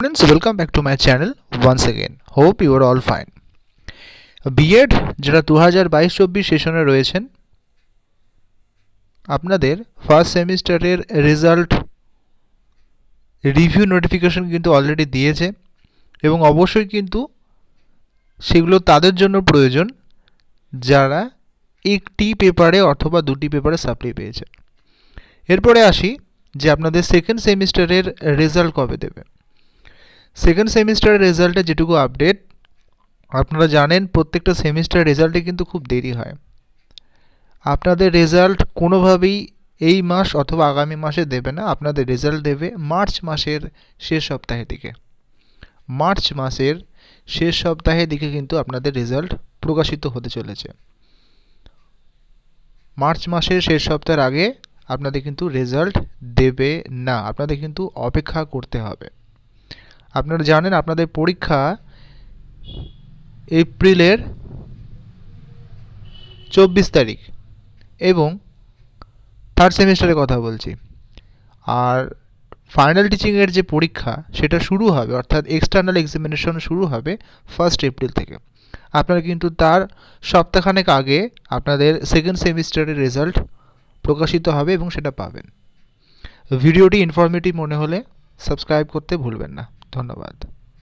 students welcome back to my channel once again hope you are all fine B Ed যারা দু হাজার বাইশ চব্বিশ সেশনে রয়েছেন আপনাদের ফার্স্ট সেমিস্টারের রেজাল্ট রিভিউ নোটিফিকেশন কিন্তু অলরেডি দিয়েছে এবং অবশ্যই কিন্তু সেগুলো তাদের জন্য প্রয়োজন যারা একটি পেপারে অথবা দুটি পেপারে সাপ্লি পেয়েছে এরপরে আসি যে আপনাদের সেকেন্ড সেমিস্টারের রেজাল্ট কবে দেবে সেকেন্ড সেমিস্টারের রেজাল্টে যেটুকু আপডেট আপনারা জানেন প্রত্যেকটা সেমিস্টার রেজাল্টে কিন্তু খুব দেরি হয় আপনাদের রেজাল্ট কোনোভাবেই এই মাস অথবা আগামী মাসে দেবে না আপনাদের রেজাল্ট দেবে মার্চ মাসের শেষ সপ্তাহের দিকে মার্চ মাসের শেষ সপ্তাহের দিকে কিন্তু আপনাদের রেজাল্ট প্রকাশিত হতে চলেছে মার্চ মাসের শেষ সপ্তাহের আগে আপনাদের কিন্তু রেজাল্ট দেবে না আপনাদের কিন্তু অপেক্ষা করতে হবে আপনারা জানেন আপনাদের পরীক্ষা এপ্রিলের চব্বিশ তারিখ এবং থার্ড সেমিস্টারের কথা বলছি আর ফাইনাল টিচিংয়ের যে পরীক্ষা সেটা শুরু হবে অর্থাৎ এক্সটার্নাল এক্সামিনেশন শুরু হবে ফার্স্ট এপ্রিল থেকে আপনারা কিন্তু তার সপ্তাহখানেক আগে আপনাদের সেকেন্ড সেমিস্টারের রেজাল্ট প্রকাশিত হবে এবং সেটা পাবেন ভিডিওটি ইনফরমেটিভ মনে হলে সাবস্ক্রাইব করতে ভুলবেন না ধন্যবাদ